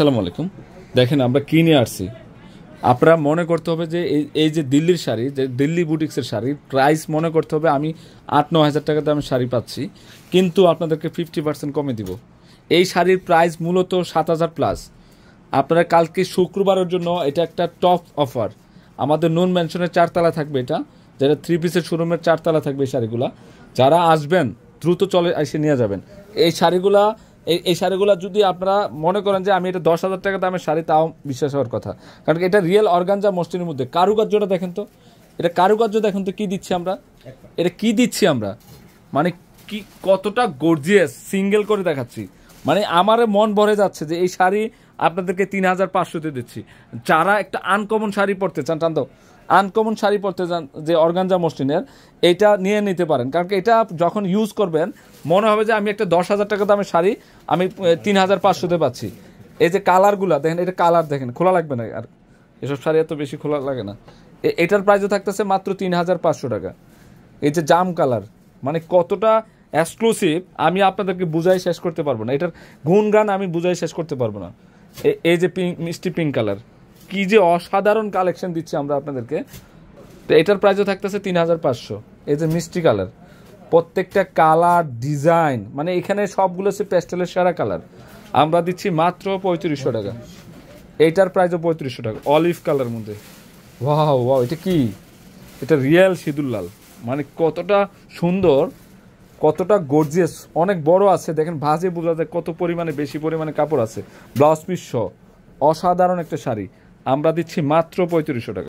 সালাম আলাইকুম দেখেন আমরা কি নিয়ে আসছি আপনারা মনে করতে হবে যে এই এই যে দিল্লির শাড়ি যে দিল্লি বুটিক্সের শাড়ি প্রাইস মনে করতে হবে আমি আট ন হাজার টাকাতে আমি শাড়ি পাচ্ছি কিন্তু আপনাদেরকে ফিফটি পার্সেন্ট কমে দিব এই শাড়ির প্রাইস মূলত সাত হাজার প্লাস আপনারা কালকে শুক্রবারের জন্য এটা একটা টপ অফার আমাদের নুন ম্যানশনের চারতলা থাকবে এটা যেটা থ্রি পিসের শোরুমের চারতলা থাকবে এই শাড়িগুলা যারা আসবেন দ্রুত চলে এসে নিয়ে যাবেন এই শাড়িগুলা এই শাড়িগুলো যদি আপনারা মনে করেন যে আমি এটা দশ হাজার টাকা দামের শাড়ি তাও বিশ্বাস হওয়ার কথা কারণ এটা রিয়েল অর্গানজা মসলিনের মধ্যে কারুকার্যটা দেখেন তো এটা কারুকার্য দেখেন তো কী দিচ্ছি আমরা এটা কি দিচ্ছি আমরা মানে কি কতটা গর্জিয়াস সিঙ্গেল করে দেখাচ্ছি মানে আমার মন ভরে যাচ্ছে যে এই শাড়ি আপনাদেরকে তিন হাজার পাঁচশোতে দিচ্ছি যারা একটা আনকমন শাড়ি পরতে চান টান আনকমন শাড়ি পরতে যান যে অর্গানজা মসলিনের এটা নিয়ে নিতে পারেন কারণ এটা যখন ইউজ করবেন মনে হবে যে আমি একটা দশ হাজার টাকা দামের শাড়ি আমি তিন হাজার পাঁচশোতে পাচ্ছি এই যে কালারগুলো দেখেন এটা কালার দেখেন খোলা লাগবে না আর এসব শাড়ি এত বেশি খোলা লাগে না এটার প্রাইসও থাকতেছে মাত্র তিন হাজার পাঁচশো টাকা এই যে জাম কালার মানে কতটা এক্সক্লুসিভ আমি আপনাদেরকে বুঝাই শেষ করতে পারবো না এটার গুণগান আমি বুঝাই শেষ করতে পারবো না এই যে পিঙ্ক মিষ্টি পিঙ্ক কালার কি যে অসাধারণ কালেকশন দিচ্ছি আমরা আপনাদেরকে তো এটার প্রাইসও থাকতেছে তিন হাজার পাঁচশো এই যে মিষ্টি কালার প্রত্যেকটা কালার ডিজাইন মানে এখানে সবগুলো হচ্ছে প্যাস্টেলের সারা কালার আমরা দিচ্ছি মাত্র পঁয়ত্রিশশো টাকা এইটার প্রাইসও পঁয়ত্রিশশো টাকা অলিভ কালার মধ্যে ওয়াও ওয়াও এটা কি এটা রিয়েল সিঁদুর লাল মানে কতটা সুন্দর কতটা গর্জিয়াস অনেক বড় আছে দেখেন ভাজে বোঝা যায় কত পরিমাণে বেশি পরিমাণে কাপড় আছে ব্লাউজ পিস সহ অসাধারণ একটা শাড়ি আমরা দিচ্ছি মাত্র পঁয়ত্রিশশো টাকা